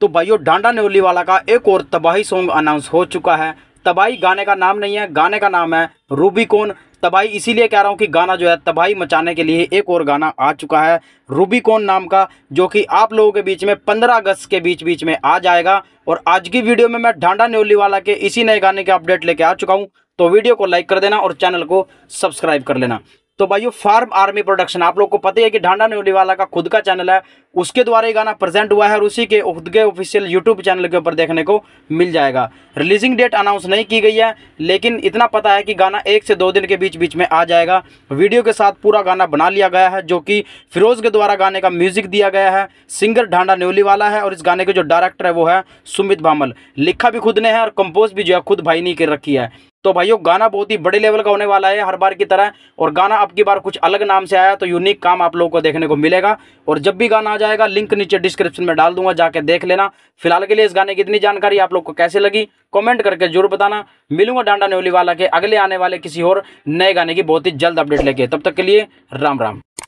तो भाइयों डांडा न्योली वाला का एक और तबाही सॉन्ग अनाउंस हो चुका है तबाही गाने का नाम नहीं है गाने का नाम है कौन तबाही इसीलिए कह रहा हूँ कि गाना जो है तबाही मचाने के लिए एक और गाना आ चुका है कौन नाम का जो कि आप लोगों के बीच में पंद्रह अगस्त के बीच बीच में आ जाएगा और आज की वीडियो में मैं ढांडा न्योली वाला के इसी नए गाने के अपडेट लेके आ चुका हूँ तो वीडियो को लाइक कर देना और चैनल को सब्सक्राइब कर लेना तो भाइयों फार्म आर्मी प्रोडक्शन आप लोग को पता है कि ढांडा न्योली वाला का खुद का चैनल है उसके द्वारा ये गाना प्रेजेंट हुआ है और उसी के खुद के ऑफिशियल यूट्यूब चैनल के ऊपर देखने को मिल जाएगा रिलीजिंग डेट अनाउंस नहीं की गई है लेकिन इतना पता है कि गाना एक से दो दिन के बीच बीच में आ जाएगा वीडियो के साथ पूरा गाना बना लिया गया है जो कि फिरोज़ के द्वारा गाने का म्यूज़िक दिया गया है सिंगर ढांडा न्यूली वाला है और इस गाने के जो डायरेक्टर है वो है सुमित भामल लिखा भी खुद ने है और कंपोज भी जो है खुद भाई ने कर रखी है तो भाइयों गाना बहुत ही बड़े लेवल का होने वाला है हर बार की तरह और गाना अब की बार कुछ अलग नाम से आया तो यूनिक काम आप लोगों को देखने को मिलेगा और जब भी गाना आ जाए जाएगा लिंक नीचे डिस्क्रिप्शन में डाल दूंगा जाके देख लेना फिलहाल के लिए इस गाने की इतनी जानकारी आप लोग को कैसे लगी कमेंट करके जरूर बताना मिलूंगा डांडा नेवली वाला के अगले आने वाले किसी और नए गाने की बहुत ही जल्द अपडेट लेके तब तक के लिए राम राम